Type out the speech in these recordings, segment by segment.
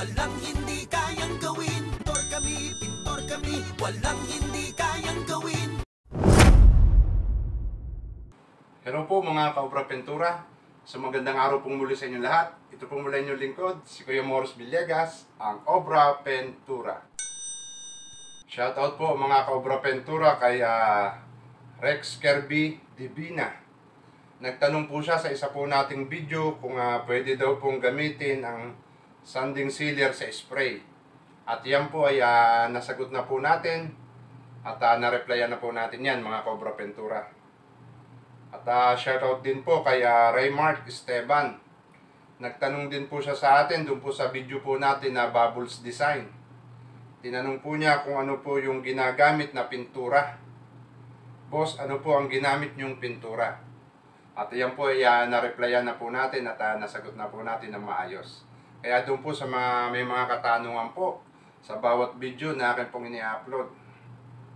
walang hindi kayang gawin Pintor kami, pintor kami, walang hindi kayang gawin Hello po mga Kaobra Pintura So magandang araw pong muli sa inyo lahat Ito po muli inyong lingkod, si Kuya Morris Villegas, ang Obra Pintura Shoutout po mga Kaobra Pintura kay uh, Rex Kirby Divina Nagtanong po siya sa isa po nating video kung uh, pwede daw pong gamitin ang sanding sealer sa spray. At yan po ay uh, nasagot na po natin at uh, na-replyan na po natin yan mga Cobra Ventura. At uh, shoutout din po kay uh, Raymark Esteban. Nagtanong din po siya sa atin doon po sa video po natin na Bubbles Design. Tinanong po niya kung ano po yung ginagamit na pintura. Boss, ano po ang ginamit niyong pintura? At yan po ay uh, na-replyan na po natin at uh, nasagot na po natin ng maayos. Kaya doon po sa mga, may mga katanungan po sa bawat video na akin pong ini-upload.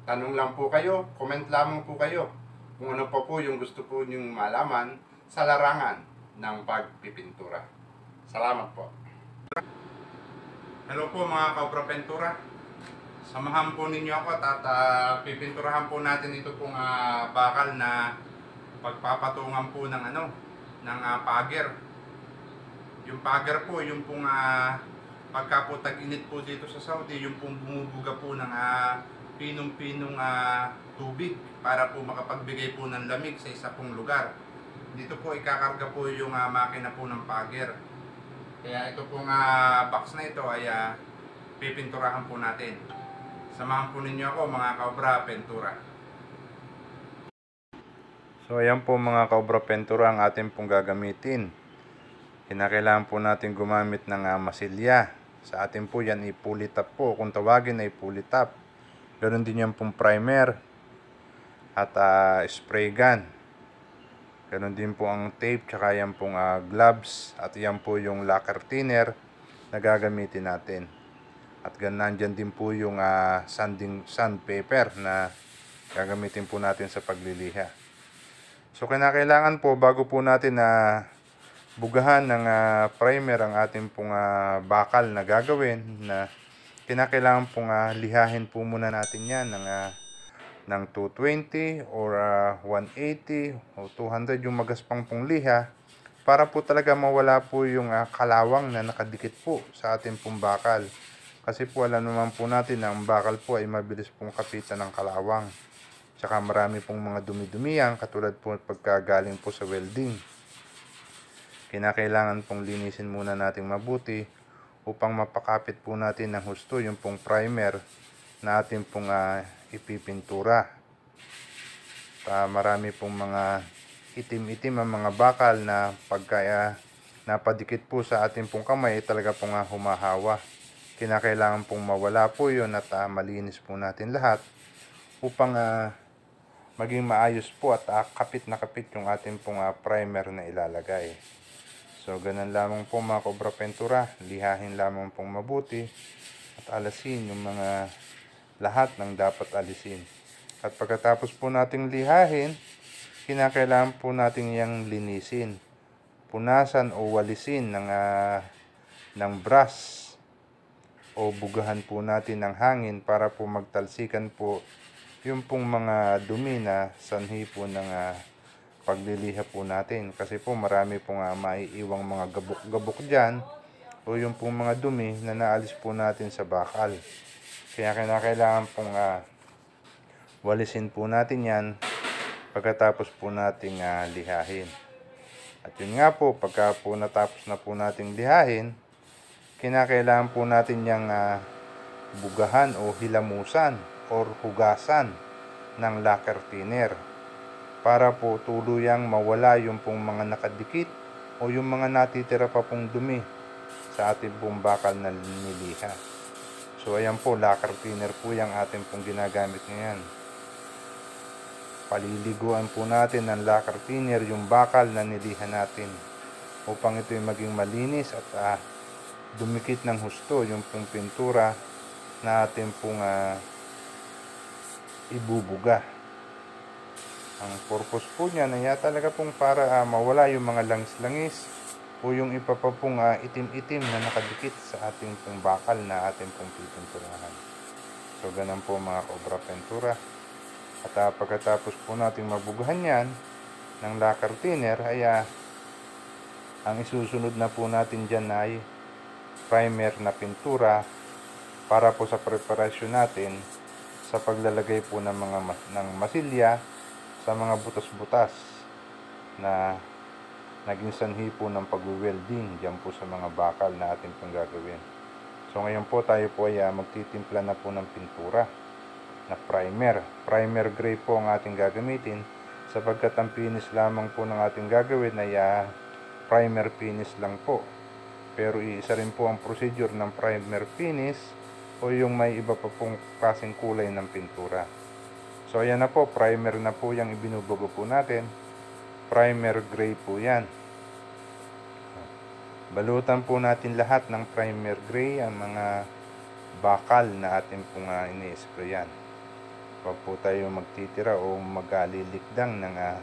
Tanong lang po kayo, comment lamang po kayo kung ano pa po yung gusto po ninyong malaman sa larangan ng pagpipintura. Salamat po. Hello po mga kapropentura. Samahan po ninyo ako at uh, pipinturahan po natin ito pong uh, bakal na pagpapatungan po ng ano, ng uh, pager yung pagger po, yung pong uh, ah, pagka po tag-init po dito sa Saudi, yung pong bumubuga po ng uh, pinong-pinong uh, tubig para po makapagbigay po ng lamig sa isa pong lugar. Dito po ikakarga po yung uh, makina po ng pagger. Kaya ito pong uh, box na ito ay uh, pipinturahan po natin. Samahan po ninyo ako mga kaobra pentura. So ayan po mga kaobra pentura ang atin pong gagamitin kinakailangan po natin gumamit ng uh, masilya. Sa atin po yan, ipulitap po. Kung tawagin ay ipulitap. Ganon din yan pong primer at uh, spray gun. Ganon din po ang tape, tsaka yan pong uh, gloves at yan po yung lacquer thinner na gagamitin natin. At ganun dyan din po yung uh, sanding, sandpaper na gagamitin po natin sa pagliliha. So, kinakailangan po bago po natin na uh, bugahan ng uh, primer ang ating pong uh, bakal na gagawin na kinakailangan pong uh, lihahin po muna natin yan ng, uh, ng 220 or uh, 180 o 200 yung magaspang pong liha para po talaga mawala po yung uh, kalawang na nakadikit po sa ating pong bakal kasi po alam naman po natin na ang bakal po ay mabilis pong kapitan ng kalawang tsaka marami pong mga dumi-dumiyan katulad po pagkagaling po sa welding Kinakailangan pong linisin muna nating mabuti upang mapakapit po natin ng husto yung pong primer na atin pong uh, ipipintura. Uh, marami pong mga itim-itim ang mga bakal na pagkaya ah, napadikit po sa atin pong kamay eh, talaga pong uh, humahawa. Kinakailangan pong mawala po yun at uh, malinis po natin lahat upang uh, maging maayos po at uh, kapit na kapit yung atin pong uh, primer na ilalagay. So, ganun lamang po mga Cobra Lihahin lamang pong mabuti at alasin yung mga lahat ng dapat alisin. At pagkatapos po nating lihahin, kinakailangan po nating yang linisin. Punasan o walisin ng, uh, ng brush o bugahan po natin ng hangin para po magtalsikan po yung pong mga dumi na sanhi po ng uh, pagliliha po natin kasi po marami po nga maiiwang mga gabok-gabok dyan o yung pong mga dumi na naalis po natin sa bakal kaya kinakailangan pong uh, walisin po natin yan pagkatapos po nating uh, lihahin at yun nga po pagka po natapos na po nating lihahin kinakailangan po natin yung uh, ah, bugahan o hilamusan or hugasan ng lacquer thinner para po tuluyang mawala yung pong mga nakadikit o yung mga natitira pa pong dumi sa ating pong bakal na niliha. So ayan po, lacquer cleaner po yung ating pong ginagamit ngayon. Paliliguan po natin ng lacquer cleaner yung bakal na niliha natin upang ito'y maging malinis at ah, dumikit ng husto yung pong pintura na ating pong ah, ibubuga. Ang purpose po niya na talaga pong para uh, mawala yung mga langis-langis o yung ipapapong uh, ah, itim-itim na nakadikit sa ating pong bakal na ating pong pipinturahan. So ganun po mga obra pentura. At uh, pagkatapos po nating mabugahan yan ng lacquer thinner ay uh, ang isusunod na po natin dyan ay primer na pintura para po sa preparasyon natin sa paglalagay po ng mga ng masilya sa mga butas-butas na naging sanhi po ng pag-welding dyan po sa mga bakal na atin pong gagawin. So ngayon po tayo po ay uh, magtitimpla na po ng pintura na primer. Primer gray po ang ating gagamitin sapagkat ang finish lamang po ng ating gagawin ay uh, primer finish lang po. Pero iisa rin po ang procedure ng primer finish o yung may iba pa pong kasing kulay ng pintura. So ayan na po, primer na po yung ibinubugo po natin. Primer gray po yan. Balutan po natin lahat ng primer gray ang mga bakal na atin pong uh, ah, ini yan. Huwag po tayo magtitira o magalilikdang ng uh,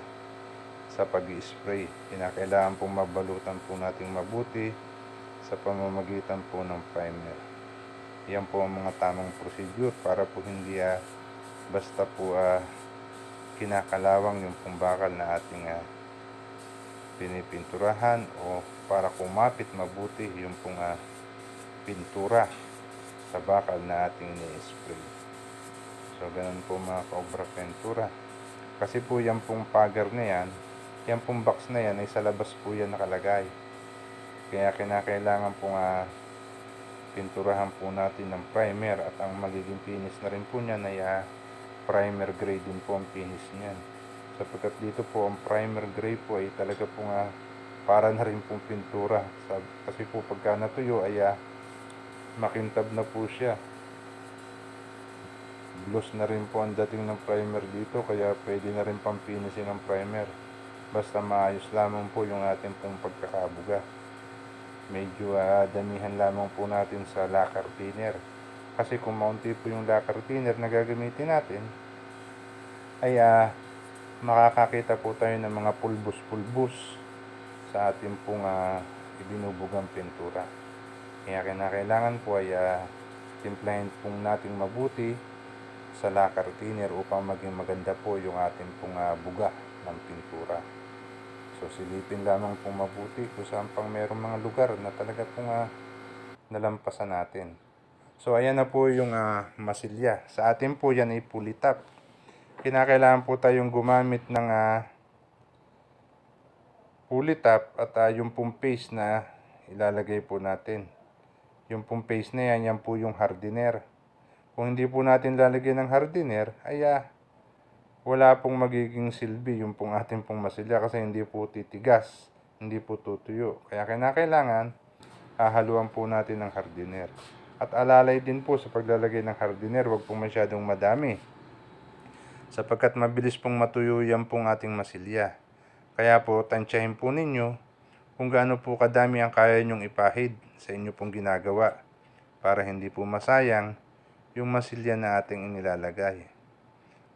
sa pag-spray. Kinakailangan pong mabalutan po natin mabuti sa pamamagitan po ng primer. Yan po ang mga tamang procedure para po hindi uh, basta po uh, kinakalawang yung pong bakal na ating uh, pinipinturahan o para kumapit mabuti yung pong uh, pintura sa bakal na ating ni-spray. So, ganun po mga kaobra pintura. Kasi po yan pong pagar na yan, yan pong box na yan ay sa labas po yan nakalagay. Kaya kinakailangan pong uh, pinturahan po natin ng primer at ang magiging finish na rin po niyan ay uh, primer gray din po ang finish niyan sapagkat dito po ang primer gray po ay talaga po nga para na rin pong pintura kasi po pagka natuyo ay ah, makintab na po siya gloss na rin po ang dating ng primer dito kaya pwede na rin pang finishing ng primer basta maayos lamang po yung ating pong pagkakabuga medyo uh, damihan lamang po natin sa lacquer thinner kasi kung mounted po yung lacquer thinner na gagamitin natin ay uh, makakakita po tayo ng mga pulbus-pulbus sa ating pong uh, ah, ibinubugang pintura kaya kinakailangan po ay uh, timplahin pong natin mabuti sa lacquer thinner upang maging maganda po yung ating pong uh, buga ng pintura So silipin lamang po mabuti kung saan pang merong mga lugar na talaga pong uh, nalampasan natin. So ayan na po yung uh, masilya. Sa atin po yan ay pulitap. Kinakailangan po tayong gumamit ng uh, ah, pulley at uh, yung pong paste na ilalagay po natin. Yung pong paste na yan, yan po yung hardener. Kung hindi po natin lalagyan ng hardener, ay uh, wala pong magiging silbi yung pong atin pong masilya kasi hindi po titigas, hindi po tutuyo. Kaya kinakailangan, hahaluan po natin ng hardiner. At alalay din po sa paglalagay ng hardiner, huwag pong masyadong madami. Sapagkat mabilis pong matuyo yan pong ating masilya. Kaya po, tansyahin po ninyo kung gaano po kadami ang kaya nyong ipahid sa inyo pong ginagawa para hindi po masayang yung masilya na ating inilalagay.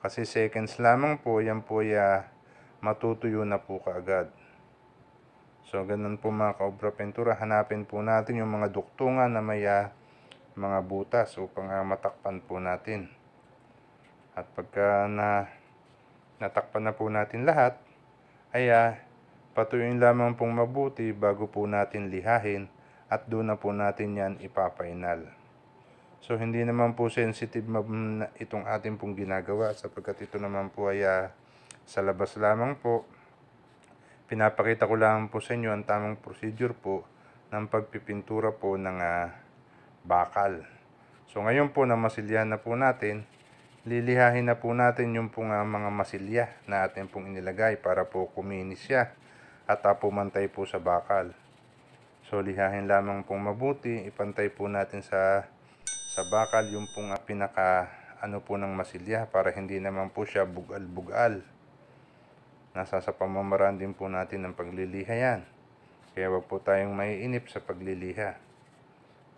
Kasi seconds lamang po, yan po ya ah, matutuyo na po kaagad. So, ganun po mga kaobra pintura, hanapin po natin yung mga duktungan na may uh, mga butas upang uh, matakpan po natin. At pagka na natakpan na po natin lahat, ay uh, ah, patuyuin lamang pong mabuti bago po natin lihahin at doon na po natin yan ipapainal. So hindi naman po sensitive itong ating pong ginagawa sapagkat ito naman po ay uh, sa labas lamang po. Pinapakita ko lang po sa inyo ang tamang procedure po ng pagpipintura po ng uh, bakal. So ngayon po na masilyahan na po natin, lilihahin na po natin yung pong uh, mga masilya na atin pong inilagay para po kuminis siya at uh, pumantay po sa bakal. So lihahin lamang pong mabuti, ipantay po natin sa sa bakal yung pong pinaka ano po ng masilya para hindi naman po siya bugal-bugal. Nasa sa pamamaraan din po natin ng pagliliha yan. Kaya wag po tayong maiinip sa pagliliha.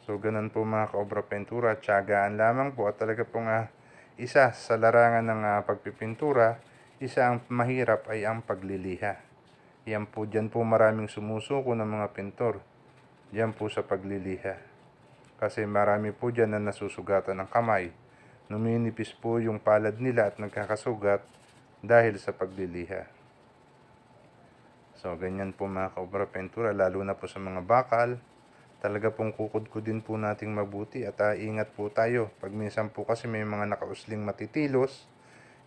So, ganun po mga kaobra pintura. Tsagaan lamang po at talaga po nga ah, isa sa larangan ng uh, pagpipintura, isa ang mahirap ay ang pagliliha. Yan po, dyan po maraming sumusuko ng mga pintor. Dyan po sa pagliliha. Kasi marami po dyan na nasusugatan ng kamay. Numinipis po yung palad nila at nagkakasugat dahil sa pagliliha. So, ganyan po mga kaobra pintura, lalo na po sa mga bakal talaga pong kukudkudin po nating mabuti at aingat ah, po tayo. Pag minsan po kasi may mga nakausling matitilos,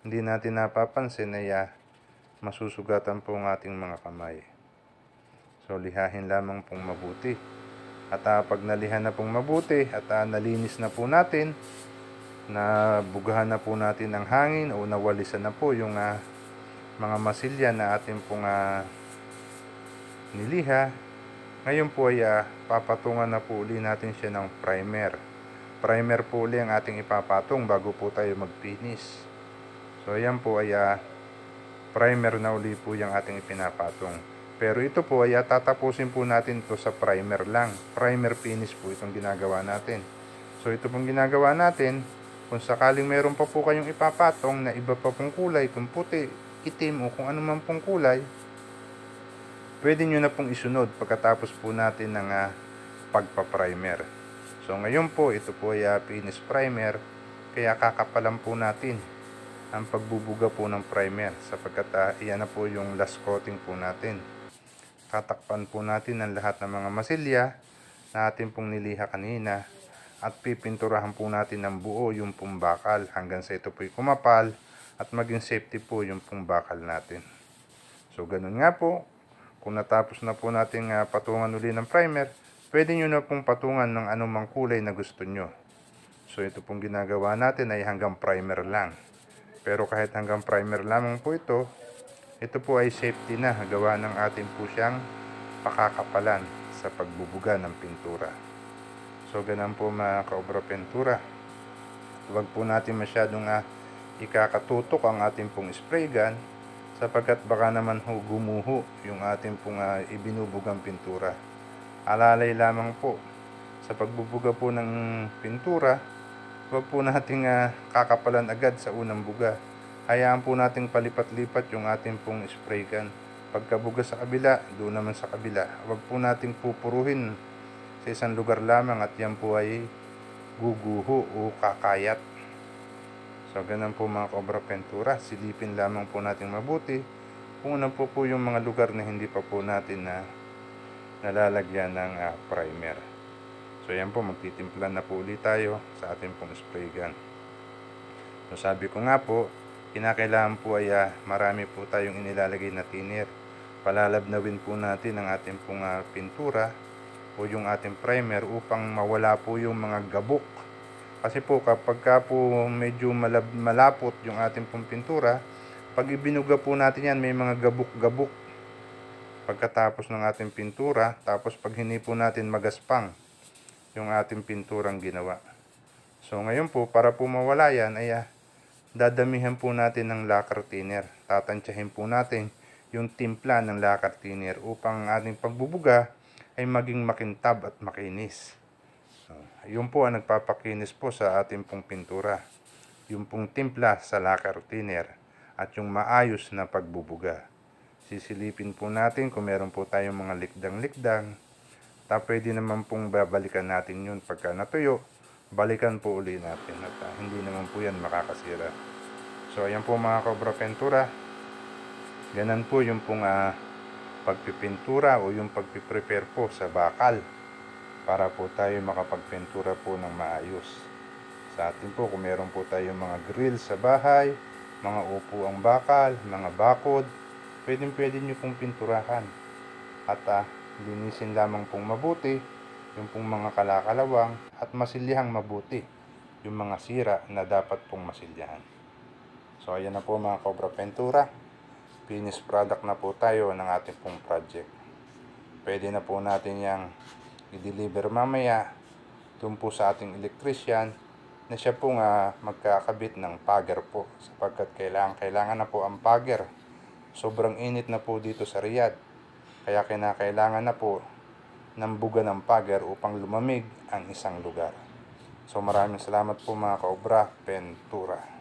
hindi natin napapansin ay ah, masusugatan po ng ating mga kamay. So lihahin lamang pong mabuti. At uh, pag nalihan na pong mabuti at uh, nalinis na po natin, na bugahan na po natin ang hangin o nawalisan na po yung uh, mga masilya na ating pong uh, niliha ngayon po ay uh, papatungan na po uli natin siya ng primer. Primer po uli ang ating ipapatong bago po tayo mag-finish. So ayan po ay uh, primer na uli po yung ating ipinapatong. Pero ito po ay uh, tatapusin po natin to sa primer lang. Primer finish po itong ginagawa natin. So ito pong ginagawa natin, kung sakaling meron pa po kayong ipapatong na iba pa pong kulay, kung puti, itim o kung anuman pong kulay, pwede nyo na pong isunod pagkatapos po natin ng uh, pagpa-primer. So ngayon po, ito po ay uh, finish primer, kaya kakapalan po natin ang pagbubuga po ng primer sapagkat uh, iyan na po yung last coating po natin. Katakpan po natin ang lahat ng mga masilya na atin pong niliha kanina at pipinturahan po natin ng buo yung pumbakal hanggang sa ito po'y kumapal at maging safety po yung pumbakal natin. So ganun nga po, kung natapos na po nating uh, patungan uli ng primer, pwede nyo na pong patungan ng anumang kulay na gusto nyo. So ito pong ginagawa natin ay hanggang primer lang. Pero kahit hanggang primer lamang po ito, ito po ay safety na gawa ng atin po siyang pakakapalan sa pagbubuga ng pintura. So ganun po mga kaobra pintura. Huwag po natin masyadong uh, ikakatutok ang atin pong spray gun sapagkat baka naman ho gumuho yung ating pong uh, ibinubugang pintura. Alalay lamang po sa pagbubuga po ng pintura, huwag po nating uh, kakapalan agad sa unang buga. Hayaan po nating palipat-lipat yung ating pong spray can. Pagkabuga sa kabila, doon naman sa kabila. Huwag po nating pupuruhin sa isang lugar lamang at yan po ay guguho o kakayat. So, ganun po mga Cobra Ventura. Silipin lamang po natin mabuti kung ano po po yung mga lugar na hindi pa po natin na nalalagyan ng uh, primer. So, yan po. Magtitimpla na po ulit tayo sa ating pong spray gun. So, sabi ko nga po, kinakailangan po ay uh, marami po tayong inilalagay na thinner. Palalabnawin po natin ang ating pong uh, pintura o yung ating primer upang mawala po yung mga gabok kasi po kapag ka po medyo malab, malapot yung ating pong pintura, pag ibinuga po natin yan may mga gabok-gabok pagkatapos ng ating pintura. Tapos pag hinipo natin magaspang yung ating pinturang ginawa. So ngayon po para po mawala yan ay ah, dadamihan po natin ng lacquer thinner. Tatansyahin po natin yung timpla ng lacquer thinner upang ating pagbubuga ay maging makintab at makinis. So, ah, yun po ang nagpapakinis po sa ating pong pintura. Yung pong timpla sa lacquer thinner at yung maayos na pagbubuga. Sisilipin po natin kung meron po tayong mga likdang-likdang. Tapos pwede naman pong babalikan natin yun pagka natuyo. Balikan po uli natin at uh, hindi naman po yan makakasira. So ayan po mga Cobra Pintura. Ganan po yung pong uh, pagpipintura o yung pagpiprepare po sa bakal para po tayo makapagpintura po ng maayos. Sa atin po kung meron po tayong mga grill sa bahay, mga upo ang bakal, mga bakod, pwedeng pwede nyo pong pinturahan. At ah, linisin lamang pong mabuti yung pong mga kalakalawang at masilihang mabuti yung mga sira na dapat pong masilihan. So ayan na po mga Cobra Pintura. Finished product na po tayo ng ating pong project. Pwede na po natin yang i-deliver mamaya doon po sa ating electrician na siya po nga magkakabit ng pager po sapagkat kailangan, kailangan na po ang pager Sobrang init na po dito sa Riyadh kaya kailangan na po ng buga ng pager upang lumamig ang isang lugar. So maraming salamat po mga kaobra, Ventura.